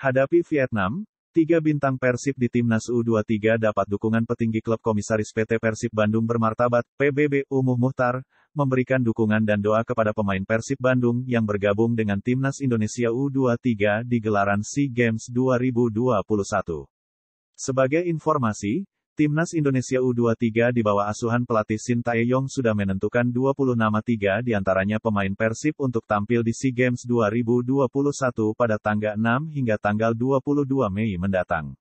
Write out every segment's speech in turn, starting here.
Hadapi Vietnam, tiga bintang Persib di Timnas U23 dapat dukungan petinggi klub komisaris PT Persib Bandung bermartabat, PBB Umuh Muhtar, memberikan dukungan dan doa kepada pemain Persib Bandung yang bergabung dengan Timnas Indonesia U23 di gelaran SEA Games 2021. Sebagai informasi, Timnas Indonesia U23 di bawah asuhan pelatih Shin Tae-yong sudah menentukan 20 nama tiga antaranya pemain Persib untuk tampil di SEA Games 2021 pada tanggal 6 hingga tanggal 22 Mei mendatang.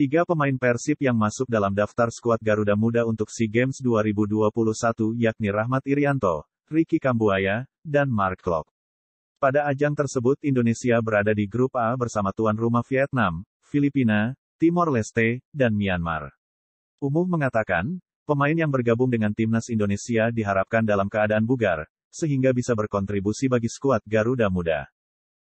Tiga pemain Persib yang masuk dalam daftar skuad Garuda Muda untuk SEA Games 2021 yakni Rahmat Irianto, Ricky Kambuaya, dan Mark Klok. Pada ajang tersebut Indonesia berada di grup A bersama tuan rumah Vietnam, Filipina, Timor Leste, dan Myanmar. Umuh mengatakan, pemain yang bergabung dengan timnas Indonesia diharapkan dalam keadaan bugar, sehingga bisa berkontribusi bagi skuad Garuda Muda.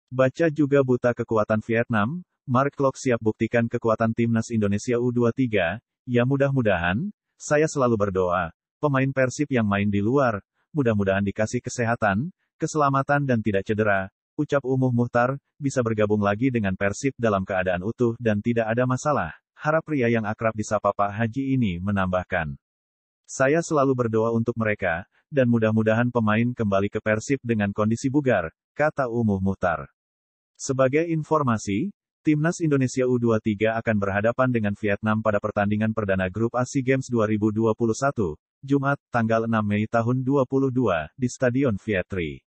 Baca juga buta kekuatan Vietnam, Mark Klok siap buktikan kekuatan timnas Indonesia U23, ya mudah-mudahan, saya selalu berdoa, pemain Persib yang main di luar, mudah-mudahan dikasih kesehatan, keselamatan dan tidak cedera, ucap Umuh Muhtar, bisa bergabung lagi dengan Persib dalam keadaan utuh dan tidak ada masalah harap pria yang akrab disapa Pak Haji ini menambahkan. Saya selalu berdoa untuk mereka, dan mudah-mudahan pemain kembali ke Persib dengan kondisi bugar, kata Umuh Muhtar. Sebagai informasi, Timnas Indonesia U23 akan berhadapan dengan Vietnam pada pertandingan perdana grup ASI Games 2021, Jumat, tanggal 6 Mei tahun 2022, di Stadion Vietri.